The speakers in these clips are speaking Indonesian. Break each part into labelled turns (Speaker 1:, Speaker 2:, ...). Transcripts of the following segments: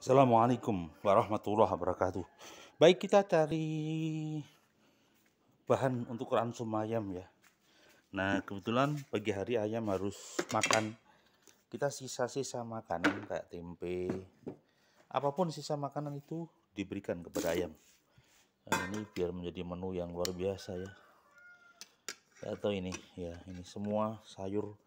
Speaker 1: Assalamualaikum warahmatullahi wabarakatuh. Baik kita cari bahan untuk ransum ayam ya. Nah kebetulan pagi hari ayam harus makan. Kita sisa-sisa makanan kayak tempe, apapun sisa makanan itu diberikan kepada ayam. Nah, ini biar menjadi menu yang luar biasa ya. Atau ini ya ini semua sayur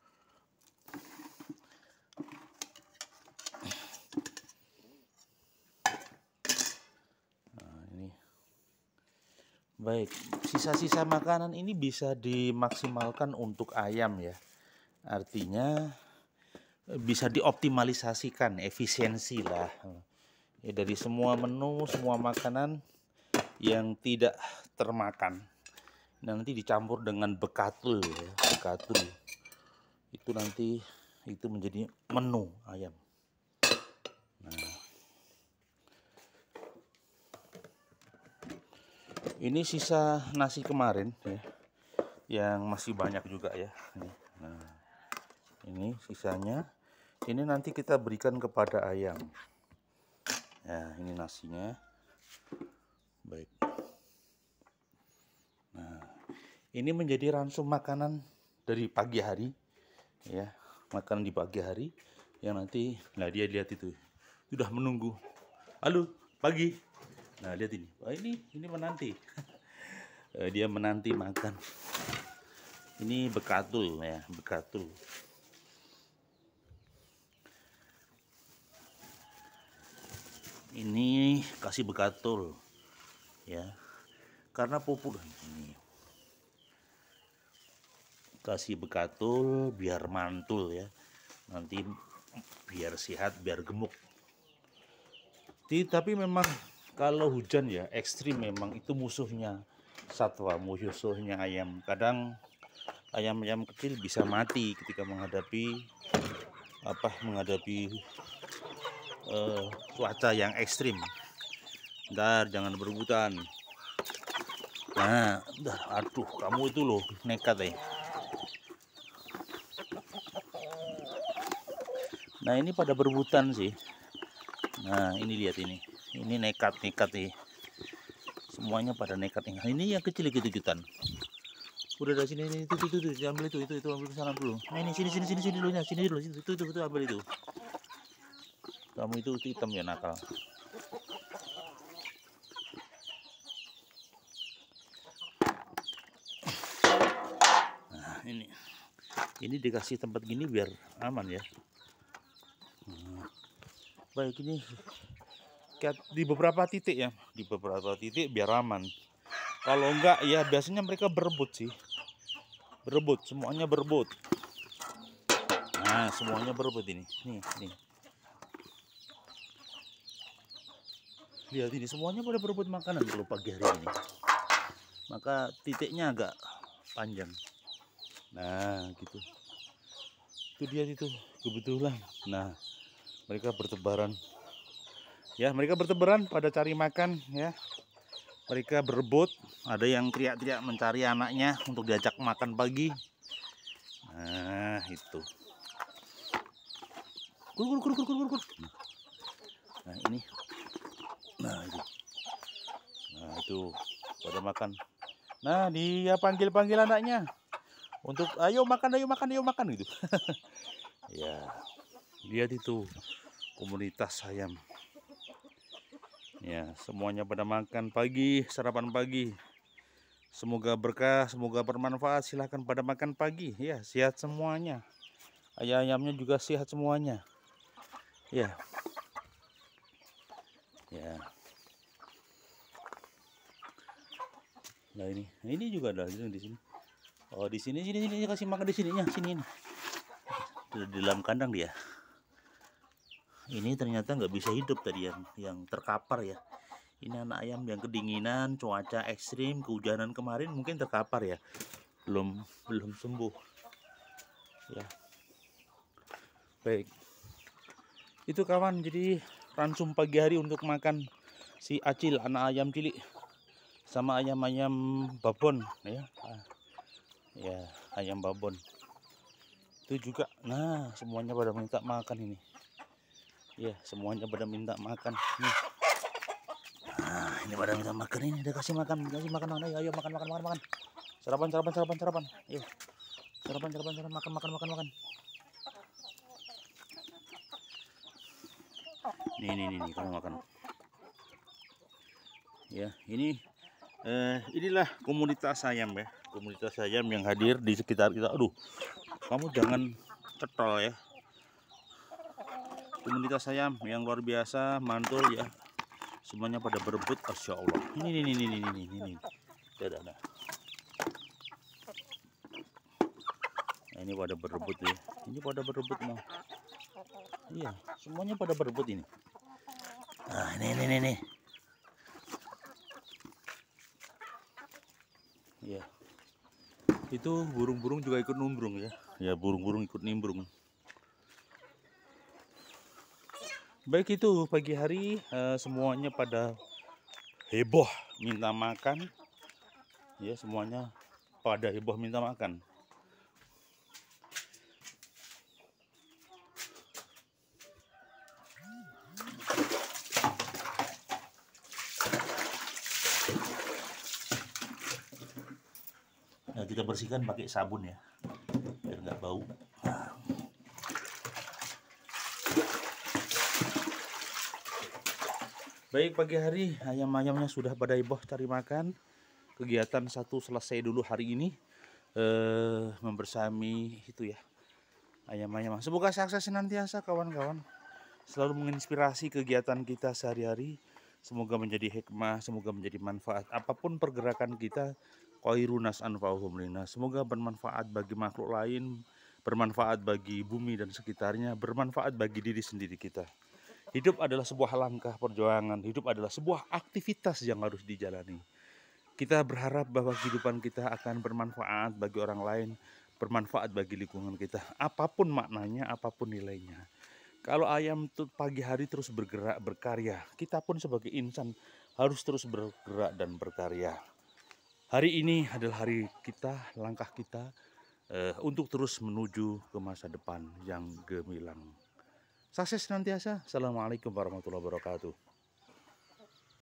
Speaker 1: Baik, sisa-sisa makanan ini bisa dimaksimalkan untuk ayam ya. Artinya bisa dioptimalisasikan efisiensi lah. Ya, dari semua menu, semua makanan yang tidak termakan nah, nanti dicampur dengan bekatul ya, bekatul itu nanti itu menjadi menu ayam ini sisa nasi kemarin ya yang masih banyak juga ya nah ini sisanya ini nanti kita berikan kepada ayam ya ini nasinya baik nah ini menjadi ransum makanan dari pagi hari ya makanan di pagi hari yang nanti nah dia lihat itu sudah menunggu halo pagi nah lihat ini wah ini ini menanti eh, dia menanti makan ini bekatul ya bekatul ini kasih bekatul ya karena pupuk kan, ini kasih bekatul biar mantul ya nanti biar sehat biar gemuk tapi memang kalau hujan ya ekstrim memang itu musuhnya satwa musuhnya ayam kadang ayam-ayam kecil bisa mati ketika menghadapi apa menghadapi uh, cuaca yang ekstrim ntar jangan berebutan nah udah aduh kamu itu loh nekat ya nah ini pada berebutan sih nah ini lihat ini ini nekat-nekat nih semuanya pada nekat ini nah, ini yang kecil gitu jutan. udah dari sini itu itu itu ambil itu itu itu ambil sana dulu nah ini sini sini sini sini dulu sini dulu itu itu itu, itu ambil itu kamu itu, itu hitam ya nakal nah ini ini dikasih tempat gini biar aman ya nah, baik ini sikat di beberapa titik ya di beberapa titik biar aman kalau enggak ya biasanya mereka berebut sih berebut semuanya berebut nah semuanya berebut ini nih nih lihat ini semuanya pada berebut makanan kalau pagi hari ini maka titiknya agak panjang nah gitu itu dia itu kebetulan nah mereka bertebaran ya mereka bertebaran pada cari makan ya mereka berebut ada yang teriak-teriak mencari anaknya untuk diajak makan pagi nah itu kur kur kur kur kur kur nah ini nah itu nah itu pada makan nah dia panggil-panggil anaknya untuk ayo makan ayo makan ayo makan gitu ya lihat itu komunitas ayam ya semuanya pada makan pagi sarapan pagi semoga berkah semoga bermanfaat silahkan pada makan pagi ya sehat semuanya ayam-ayamnya juga sehat semuanya ya ya nah ini ini juga ada di sini oh di sini sini sini kasih makan di sininya sini nah, ini di dalam kandang dia ini ternyata nggak bisa hidup tadi yang yang terkapar ya ini anak ayam yang kedinginan cuaca ekstrim kehujanan kemarin mungkin terkapar ya belum belum sembuh ya baik itu kawan jadi ransum pagi hari untuk makan si acil anak ayam cilik sama ayam-ayam babon ya ya ayam babon itu juga nah semuanya pada minta makan ini ya semuanya pada minta makan nih nah ini pada minta makan ini udah kasih makan kasih makan mana ayo, ayo makan makan makan makan sarapan sarapan sarapan sarapan Ya. sarapan sarapan sarapan makan makan makan makan nih nih nih, nih kamu makan ya ini eh, inilah komunitas ayam ya komunitas ayam yang hadir di sekitar kita aduh kamu jangan cetol ya komunitas ayam yang luar biasa mantul ya semuanya pada berebut Masya Allah ini ini ini ini ini ini Ada nah. nah, ini pada berebut ya ini pada berebut mau iya semuanya pada berebut ini nah, ini ini ini, Iya. itu burung-burung juga ikut nimbrung ya ya burung-burung ikut nimbrung Baik itu pagi hari eh, semuanya pada heboh minta makan. Ya semuanya pada heboh minta makan. Nah, kita bersihkan pakai sabun ya biar nggak bau. Baik pagi hari ayam-ayamnya sudah pada iboh cari makan. Kegiatan satu selesai dulu hari ini. Eh membersami itu ya. Ayam-ayam. Semoga sukses senantiasa kawan-kawan. Selalu menginspirasi kegiatan kita sehari-hari. Semoga menjadi hikmah, semoga menjadi manfaat. Apapun pergerakan kita, koirunas anfa'uhum Semoga bermanfaat bagi makhluk lain, bermanfaat bagi bumi dan sekitarnya, bermanfaat bagi diri sendiri kita. Hidup adalah sebuah langkah perjuangan, hidup adalah sebuah aktivitas yang harus dijalani. Kita berharap bahwa kehidupan kita akan bermanfaat bagi orang lain, bermanfaat bagi lingkungan kita, apapun maknanya, apapun nilainya. Kalau ayam tuh pagi hari terus bergerak, berkarya, kita pun sebagai insan harus terus bergerak dan berkarya. Hari ini adalah hari kita, langkah kita eh, untuk terus menuju ke masa depan yang gemilang. Sukses nantiasa. Assalamualaikum warahmatullahi wabarakatuh.